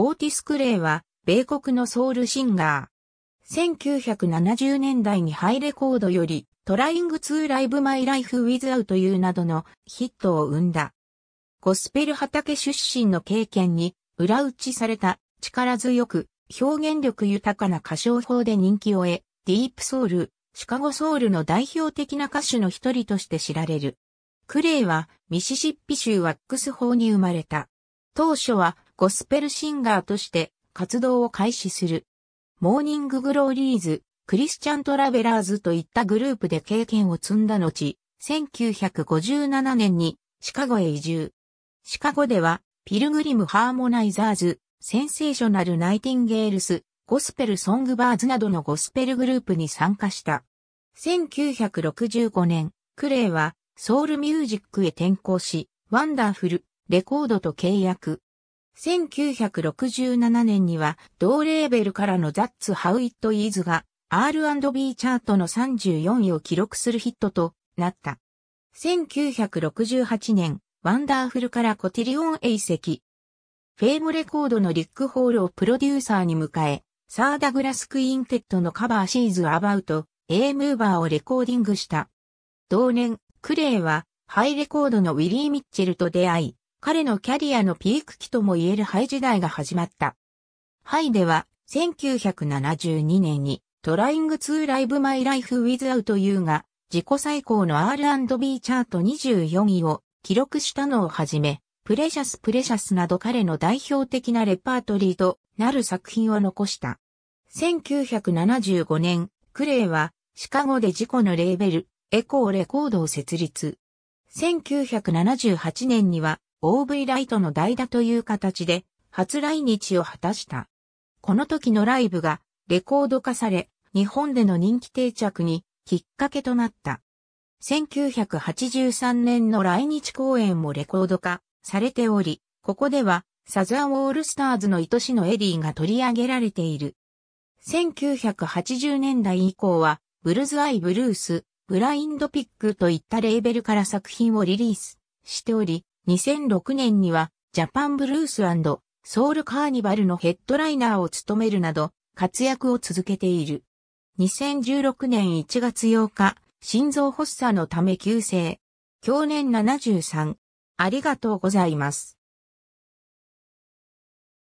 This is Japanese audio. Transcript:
オーティス・クレイは、米国のソウルシンガー。1970年代にハイレコードより、トライングツーライブマイライフウィズアウというなどのヒットを生んだ。ゴスペル畑出身の経験に裏打ちされた力強く表現力豊かな歌唱法で人気を得、ディープソウル、シカゴソウルの代表的な歌手の一人として知られる。クレイはミシシッピ州ワックス法に生まれた。当初はゴスペルシンガーとして活動を開始する。モーニンググローリーズ、クリスチャントラベラーズといったグループで経験を積んだ後、1957年にシカゴへ移住。シカゴでは、ピルグリムハーモナイザーズ、センセーショナルナイティンゲールス、ゴスペルソングバーズなどのゴスペルグループに参加した。1965年、クレイはソウルミュージックへ転向し、ワンダーフル、レコードと契約。1967年には同レーベルからの That's How It Is が R&B チャートの34位を記録するヒットとなった。1968年、ワンダーフルからコティリオンへ移籍。フェームレコードのリック・ホールをプロデューサーに迎え、サー・ダグラス・クインテッドのカバーシーズ・アバウト、A ムーバーをレコーディングした。同年、クレイは、ハイレコードのウィリー・ミッチェルと出会い、彼のキャリアのピーク期とも言えるハイ時代が始まった。ハイでは、1972年に、トライングツーライブマイライフウィズアウトユーが、自己最高の R&B チャート24位を記録したのをはじめ、プレシャスプレシャスなど彼の代表的なレパートリーとなる作品を残した。1975年、クレイはシカゴで自己のレーベル、エコーレコードを設立。1978年には OV ライトの代打という形で初来日を果たした。この時のライブがレコード化され、日本での人気定着にきっかけとなった。1983年の来日公演もレコード化されており、ここではサザンオールスターズの愛しのエリーが取り上げられている。1980年代以降は、ブルズアイブルース、ブラインドピックといったレーベルから作品をリリースしており、2006年にはジャパンブルースソウルカーニバルのヘッドライナーを務めるなど活躍を続けている。2016年1月8日、心臓発作のため急性。去年73。ありがとうございます。